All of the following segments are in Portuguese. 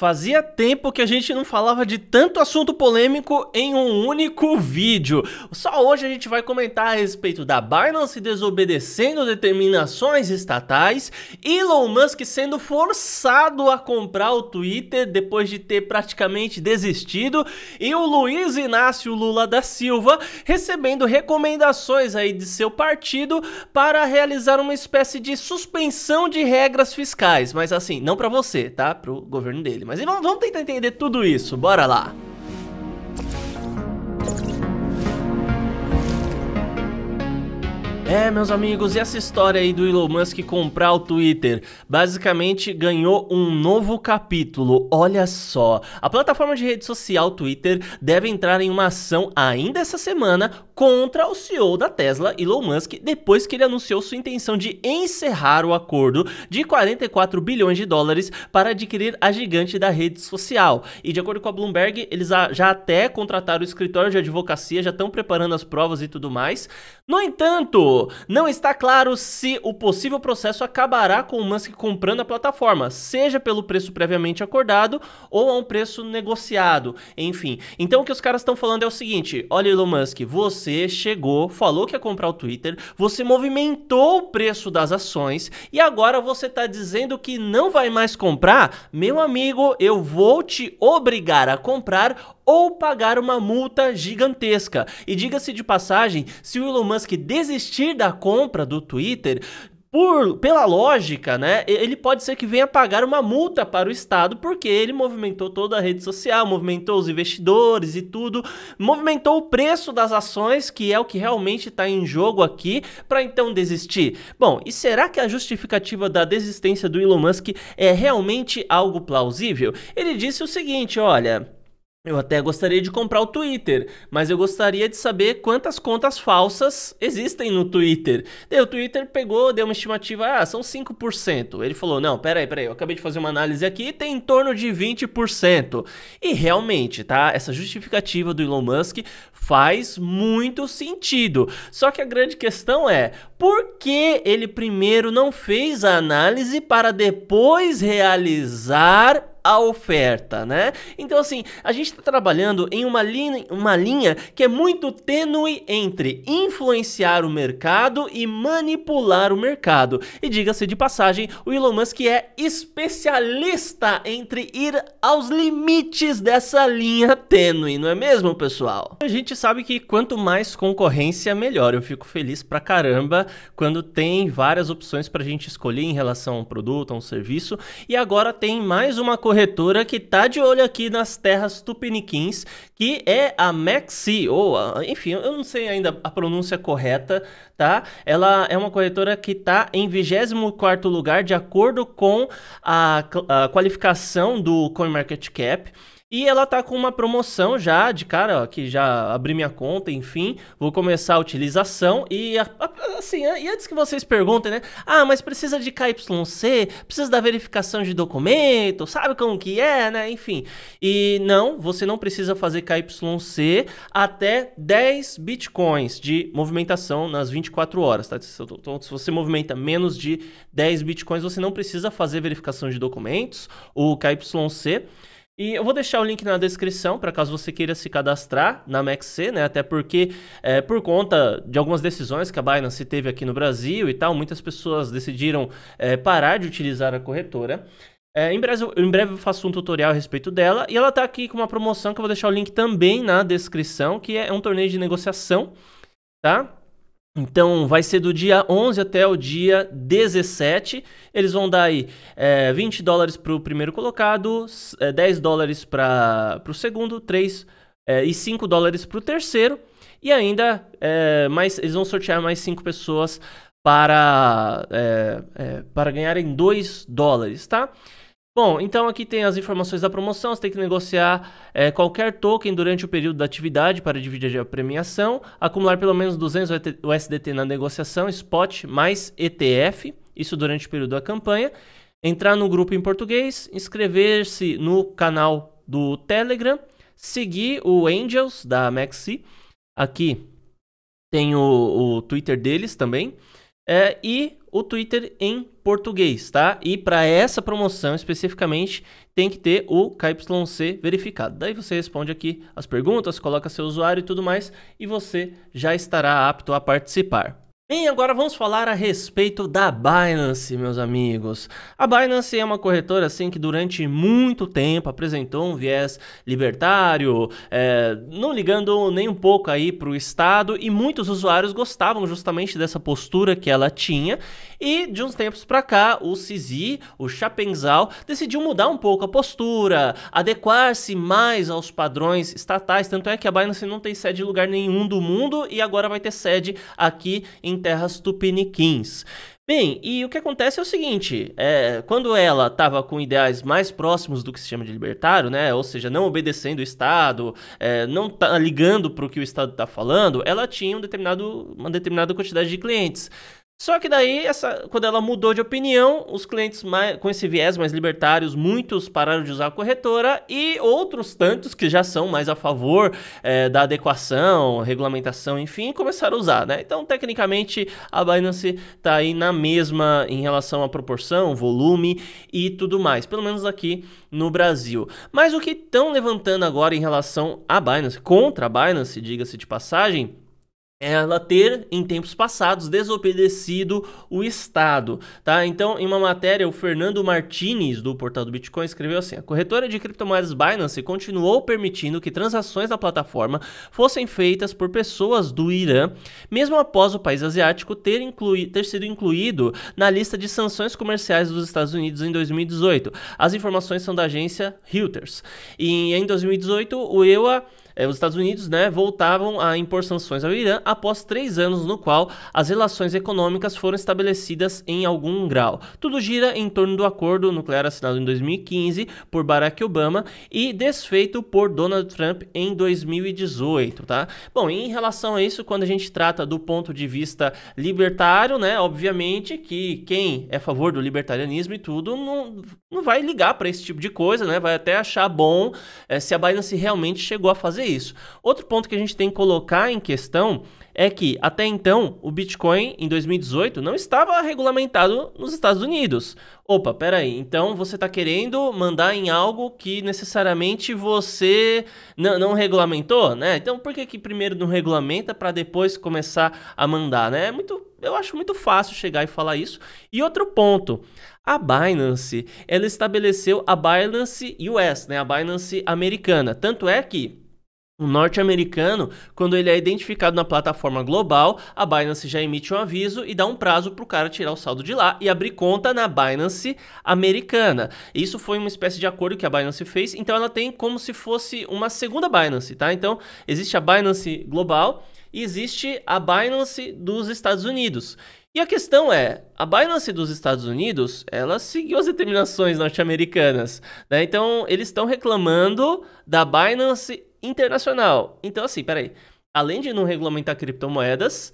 Fazia tempo que a gente não falava de tanto assunto polêmico em um único vídeo. Só hoje a gente vai comentar a respeito da Binance desobedecendo determinações estatais, Elon Musk sendo forçado a comprar o Twitter depois de ter praticamente desistido e o Luiz Inácio Lula da Silva recebendo recomendações aí de seu partido para realizar uma espécie de suspensão de regras fiscais, mas assim, não para você, tá? Para o governo dele mas vamos, tentar entender tudo isso, bora lá! É, meus amigos, e essa história aí do Elon Musk comprar o Twitter? Basicamente ganhou um novo capítulo. Olha só, a plataforma de rede social Twitter deve entrar em uma ação ainda essa semana contra o CEO da Tesla, Elon Musk, depois que ele anunciou sua intenção de encerrar o acordo de 44 bilhões de dólares para adquirir a gigante da rede social. E de acordo com a Bloomberg, eles já até contrataram o escritório de advocacia, já estão preparando as provas e tudo mais. No entanto, não está claro se o possível processo acabará com o Musk comprando a plataforma, seja pelo preço previamente acordado ou a um preço negociado, enfim. Então o que os caras estão falando é o seguinte: olha, Elon Musk, você chegou, falou que ia comprar o Twitter, você movimentou o preço das ações e agora você está dizendo que não vai mais comprar? Meu amigo, eu vou te obrigar a comprar ou pagar uma multa gigantesca. E diga-se de passagem, se o Elon Musk desistir partir da compra do Twitter, por, pela lógica, né, ele pode ser que venha pagar uma multa para o Estado, porque ele movimentou toda a rede social, movimentou os investidores e tudo, movimentou o preço das ações, que é o que realmente está em jogo aqui, para então desistir. Bom, e será que a justificativa da desistência do Elon Musk é realmente algo plausível? Ele disse o seguinte: olha. Eu até gostaria de comprar o Twitter, mas eu gostaria de saber quantas contas falsas existem no Twitter. Daí o Twitter pegou, deu uma estimativa, ah, são 5%. Ele falou, não, peraí, peraí, eu acabei de fazer uma análise aqui, tem em torno de 20%. E realmente, tá? Essa justificativa do Elon Musk faz muito sentido. Só que a grande questão é, por que ele primeiro não fez a análise para depois realizar a oferta, né? Então, assim, a gente está trabalhando em uma, linha, uma linha que é muito tênue entre influenciar o mercado e manipular o mercado. E diga-se de passagem, o Elon Musk é especialista entre ir aos limites dessa linha tênue, não é mesmo, pessoal? A gente sabe que quanto mais concorrência, melhor. Eu fico feliz pra caramba quando tem várias opções pra gente escolher em relação a um produto, a um serviço. E agora tem mais uma corrida corretora que tá de olho aqui nas terras tupiniquins, que é a Maxi, ou a, enfim, eu não sei ainda a pronúncia correta, tá? Ela é uma corretora que tá em 24 lugar de acordo com a, a qualificação do CoinMarketCap. E ela tá com uma promoção já, de cara, ó, que já abri minha conta, enfim, vou começar a utilização e a, a, assim, a, e antes que vocês perguntem, né? Ah, mas precisa de KYC, precisa da verificação de documento, sabe como que é, né? Enfim. E não, você não precisa fazer KYC até 10 bitcoins de movimentação nas 24 horas, tá? Então, se você movimenta menos de 10 bitcoins, você não precisa fazer verificação de documentos ou KYC. E eu vou deixar o link na descrição para caso você queira se cadastrar na MaxC, né? Até porque, é, por conta de algumas decisões que a Binance teve aqui no Brasil e tal, muitas pessoas decidiram é, parar de utilizar a corretora. É, em, breve, em breve eu faço um tutorial a respeito dela. E ela está aqui com uma promoção que eu vou deixar o link também na descrição, que é um torneio de negociação, tá? Então, vai ser do dia 11 até o dia 17. Eles vão dar aí é, eh, 20 dólares para o primeiro colocado, é, 10 eh, dólares para o segundo, 3 é, eh, e 5 dólares para o terceiro. E ainda, mais, eles vão sortear mais 5 pessoas para, para ganharem 2 dólares, tá? Bom, então aqui tem as informações da promoção. Você tem que negociar é, qualquer token durante o período da atividade para dividir a premiação, acumular pelo menos 200 USDT na negociação, spot mais ETF, isso durante o período da campanha, entrar no grupo em português, inscrever-se no canal do Telegram, seguir o Angels da Maxi. Aqui tem o, o Twitter deles também é, e o Twitter em português, tá? E para essa promoção especificamente tem que ter o KYC verificado. Daí você responde aqui as perguntas, coloca seu usuário e tudo mais e você já estará apto a participar. Bem, agora vamos falar a respeito da Binance, meus amigos. A Binance é uma corretora assim que durante muito tempo apresentou um viés libertário, é, não ligando nem um pouco aí para o Estado e muitos usuários gostavam justamente dessa postura que ela tinha. E de uns tempos para cá, o Sisi, o Chapenzal, decidiu mudar um pouco a postura, adequar-se mais aos padrões estatais. Tanto é que a Binance não tem sede em lugar nenhum do mundo e agora vai ter sede aqui em terras tupiniquins. Bem, e o que acontece é o seguinte: é, quando ela estava com ideais mais próximos do que se chama de libertário, né, ou seja, não obedecendo o Estado, é, não tá ligando para o que o Estado está falando, ela tinha um determinado, uma determinada quantidade de clientes. Só que daí, essa, quando ela mudou de opinião, os clientes mais, com esse viés mais libertários, muitos pararam de usar a corretora e outros tantos que já são mais a favor é, da adequação, regulamentação, enfim, começaram a usar, né? Então, tecnicamente, a Binance tá aí na mesma em relação à proporção, volume e tudo mais, pelo menos aqui no Brasil. Mas o que estão levantando agora em relação à Binance, contra a Binance, diga-se de passagem, é ela ter, em tempos passados, desobedecido o Estado, tá? Então, em uma matéria, o Fernando Martinez, do portal do Bitcoin, escreveu assim, a corretora de criptomoedas Binance continuou permitindo que transações da plataforma fossem feitas por pessoas do Irã, mesmo após o país asiático ter, inclui ter sido incluído na lista de sanções comerciais dos Estados Unidos em 2018. As informações são da agência Reuters. E em 2018, o EUA é, os Estados Unidos né, voltavam a impor sanções ao Irã após três anos no qual as relações econômicas foram estabelecidas em algum grau. Tudo gira em torno do acordo nuclear assinado em 2015 por Barack Obama e desfeito por Donald Trump em 2018, tá? Bom, em relação a isso, quando a gente trata do ponto de vista libertário, né, obviamente que quem é a favor do libertarianismo e tudo não, não vai ligar para esse tipo de coisa, né? Vai até achar bom é, se a Binance realmente chegou a fazer isso. Outro ponto que a gente tem que colocar em questão é que até então o Bitcoin em 2018 não estava regulamentado nos Estados Unidos. Opa, peraí, então você está querendo mandar em algo que necessariamente você não regulamentou, né? Então por que, que primeiro não regulamenta para depois começar a mandar, né? É muito, eu acho muito fácil chegar e falar isso. E outro ponto, a Binance, ela estabeleceu a Binance US, né? A Binance americana. Tanto é que um norte-americano, quando ele é identificado na plataforma global, a Binance já emite um aviso e dá um prazo para o cara tirar o saldo de lá e abrir conta na Binance americana. Isso foi uma espécie de acordo que a Binance fez, então ela tem como se fosse uma segunda Binance, tá? Então existe a Binance global e existe a Binance dos Estados Unidos. E a questão é, a Binance dos Estados Unidos, ela seguiu as determinações norte-americanas, né? Então, eles estão reclamando da Binance internacional. Então, assim, peraí. Além de não regulamentar criptomoedas,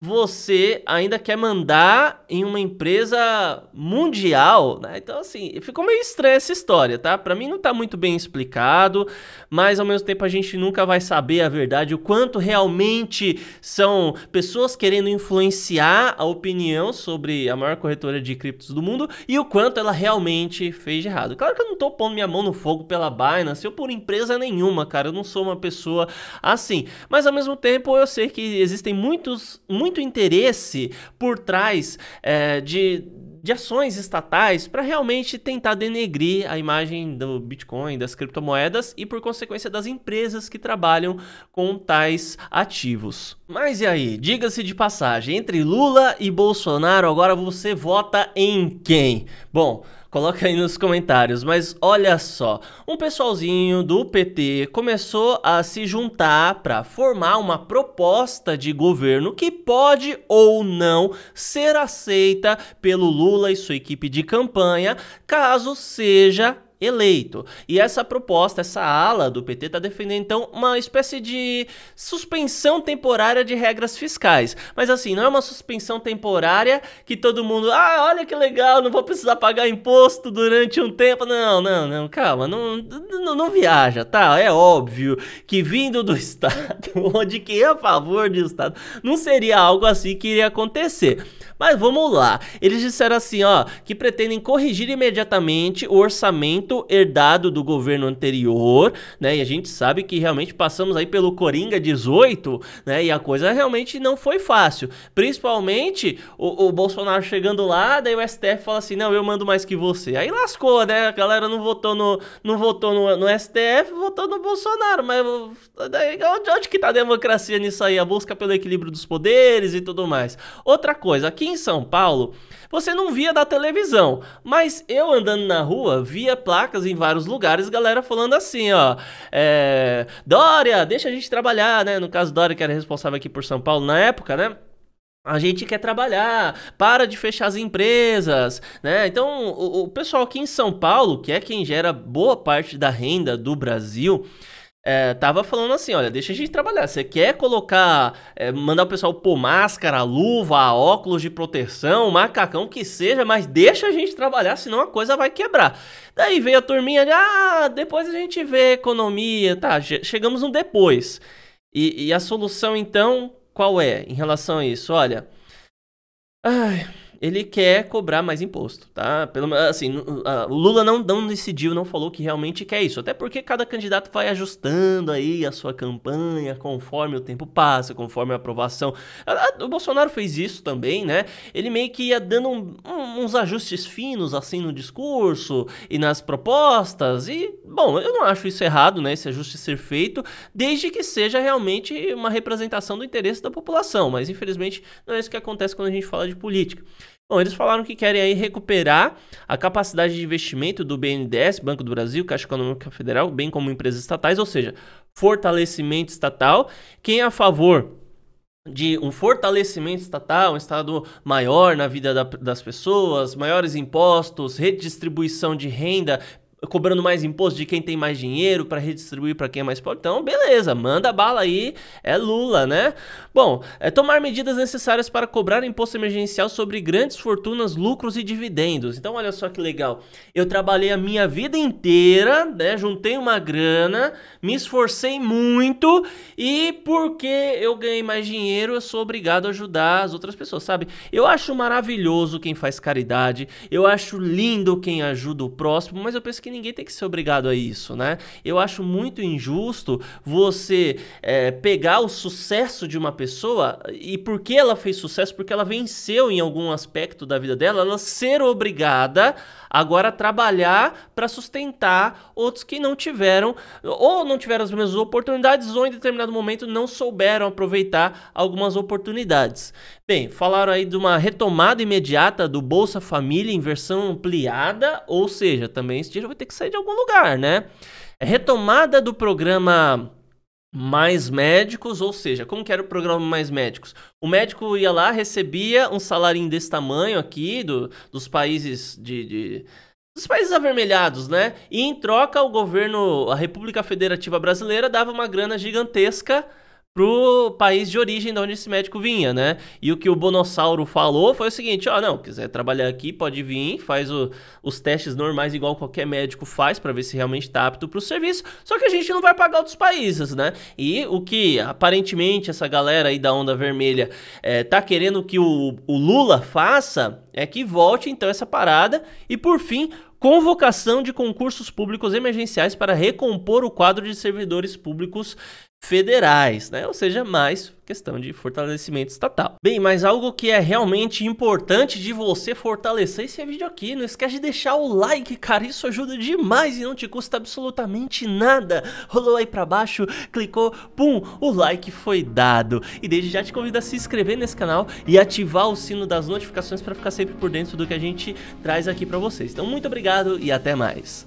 você ainda quer mandar em uma empresa mundial, né? Então, assim, ficou meio estranha essa história, tá? Para mim não tá muito bem explicado, mas ao mesmo tempo a gente nunca vai saber a verdade, o quanto realmente são pessoas querendo influenciar a opinião sobre a maior corretora de criptos do mundo e o quanto ela realmente fez de errado. Claro que eu não tô pondo minha mão no fogo pela Binance ou por empresa nenhuma, cara, eu não sou uma pessoa assim, mas ao mesmo tempo eu sei que existem muitos, muitos muito interesse por trás é, de, de ações estatais para realmente tentar denegrir a imagem do Bitcoin, das criptomoedas e, por consequência, das empresas que trabalham com tais ativos. Mas e aí? Diga-se de passagem, entre Lula e Bolsonaro, agora você vota em quem? Bom, Coloca aí nos comentários, mas olha só, um pessoalzinho do PT começou a se juntar para formar uma proposta de governo que pode ou não ser aceita pelo Lula e sua equipe de campanha, caso seja eleito. E essa proposta, essa ala do PT está defendendo então uma espécie de suspensão temporária de regras fiscais. Mas assim, não é uma suspensão temporária que todo mundo, ah, olha que legal, não vou precisar pagar imposto durante um tempo. Não, não, não, calma, não, não, não viaja, tá? É óbvio que vindo do Estado, onde quem é a favor do Estado, não seria algo assim que iria acontecer. Mas vamos lá. Eles disseram assim, ó, que pretendem corrigir imediatamente o orçamento muito herdado do governo anterior, né? E a gente sabe que realmente passamos aí pelo Coringa 18, né? E a coisa realmente não foi fácil. Principalmente o, o Bolsonaro chegando lá, daí o STF fala assim: não, eu mando mais que você. Aí lascou, né? A galera não votou no, não votou no, no STF, votou no Bolsonaro. Mas daí, onde, onde que tá a democracia nisso aí? A busca pelo equilíbrio dos poderes e tudo mais. Outra coisa, aqui em São Paulo, você não via da televisão, mas eu andando na rua via plásticos placas em vários lugares, galera falando assim, ó. É, Dória, deixa a gente trabalhar, né? No caso, Dória, que era responsável aqui por São Paulo na época, né? A gente quer trabalhar, para de fechar as empresas, né? Então, o, o pessoal aqui em São Paulo, que é quem gera boa parte da renda do Brasil, é, tava falando assim, olha, deixa a gente trabalhar. Você quer colocar, é, mandar o pessoal pôr máscara, luva, óculos de proteção, macacão, que seja, mas deixa a gente trabalhar, senão a coisa vai quebrar. Daí veio a turminha de, ah, depois a gente vê economia, tá, chegamos um depois. E, e a solução, então, qual é em relação a isso? Olha, ai ele quer cobrar mais imposto, tá? Pelo, assim, o Lula não, não decidiu, não falou que realmente quer isso, até porque cada candidato vai ajustando aí a sua campanha conforme o tempo passa, conforme a aprovação. O Bolsonaro fez isso também, né? Ele meio que ia dando um, um, uns ajustes finos assim no discurso e nas propostas e, bom, eu não acho isso errado, né? Esse ajuste ser feito, desde que seja realmente uma representação do interesse da população, mas infelizmente não é isso que acontece quando a gente fala de política. Bom, eles falaram que querem aí recuperar a capacidade de investimento do BNDES, Banco do Brasil, Caixa Econômica Federal, bem como empresas estatais, ou seja, fortalecimento estatal. Quem é a favor de um fortalecimento estatal, um estado maior na vida da, das pessoas, maiores impostos, redistribuição de renda, cobrando mais imposto de quem tem mais dinheiro para redistribuir para quem é mais pobre. Então, beleza, manda bala aí, é Lula, né? Bom, é tomar medidas necessárias para cobrar imposto emergencial sobre grandes fortunas, lucros e dividendos. Então, olha só que legal. Eu trabalhei a minha vida inteira, né? Juntei uma grana, me esforcei muito e porque eu ganhei mais dinheiro, eu sou obrigado a ajudar as outras pessoas, sabe? Eu acho maravilhoso quem faz caridade, eu acho lindo quem ajuda o próximo, mas eu penso que que ninguém tem que ser obrigado a isso, né? Eu acho muito injusto você é, pegar o sucesso de uma pessoa e porque ela fez sucesso, porque ela venceu em algum aspecto da vida dela, ela ser obrigada agora a trabalhar para sustentar outros que não tiveram ou não tiveram as mesmas oportunidades ou em determinado momento não souberam aproveitar algumas oportunidades. Bem, falaram aí de uma retomada imediata do Bolsa Família em versão ampliada, ou seja, também vai ter que sair de algum lugar, né? É retomada do programa mais médicos, ou seja, como que era o programa Mais Médicos? O médico ia lá, recebia um salarinho desse tamanho aqui, do, dos países de, de dos países avermelhados, né? E em troca, o governo, a República Federativa Brasileira dava uma grana gigantesca pro país de origem de onde esse médico vinha, né? E o que o Bonossauro falou foi o seguinte, ó, não, quiser trabalhar aqui, pode vir, faz o, os testes normais igual qualquer médico faz para ver se realmente tá apto pro serviço, só que a gente não vai pagar outros países, né? E o que aparentemente essa galera aí da onda vermelha é, tá querendo que o, o Lula faça é que volte então essa parada e por fim convocação de concursos públicos emergenciais para recompor o quadro de servidores públicos federais, né? Ou seja, mais questão de fortalecimento estatal. Bem, mas algo que é realmente importante de você fortalecer esse vídeo aqui, não esquece de deixar o like, cara, isso ajuda demais e não te custa absolutamente nada. Rolou aí para baixo, clicou, pum, o like foi dado. E desde já te convido a se inscrever nesse canal e ativar o sino das notificações para ficar sempre por dentro do que a gente traz aqui para vocês. Então, muito obrigado e até mais.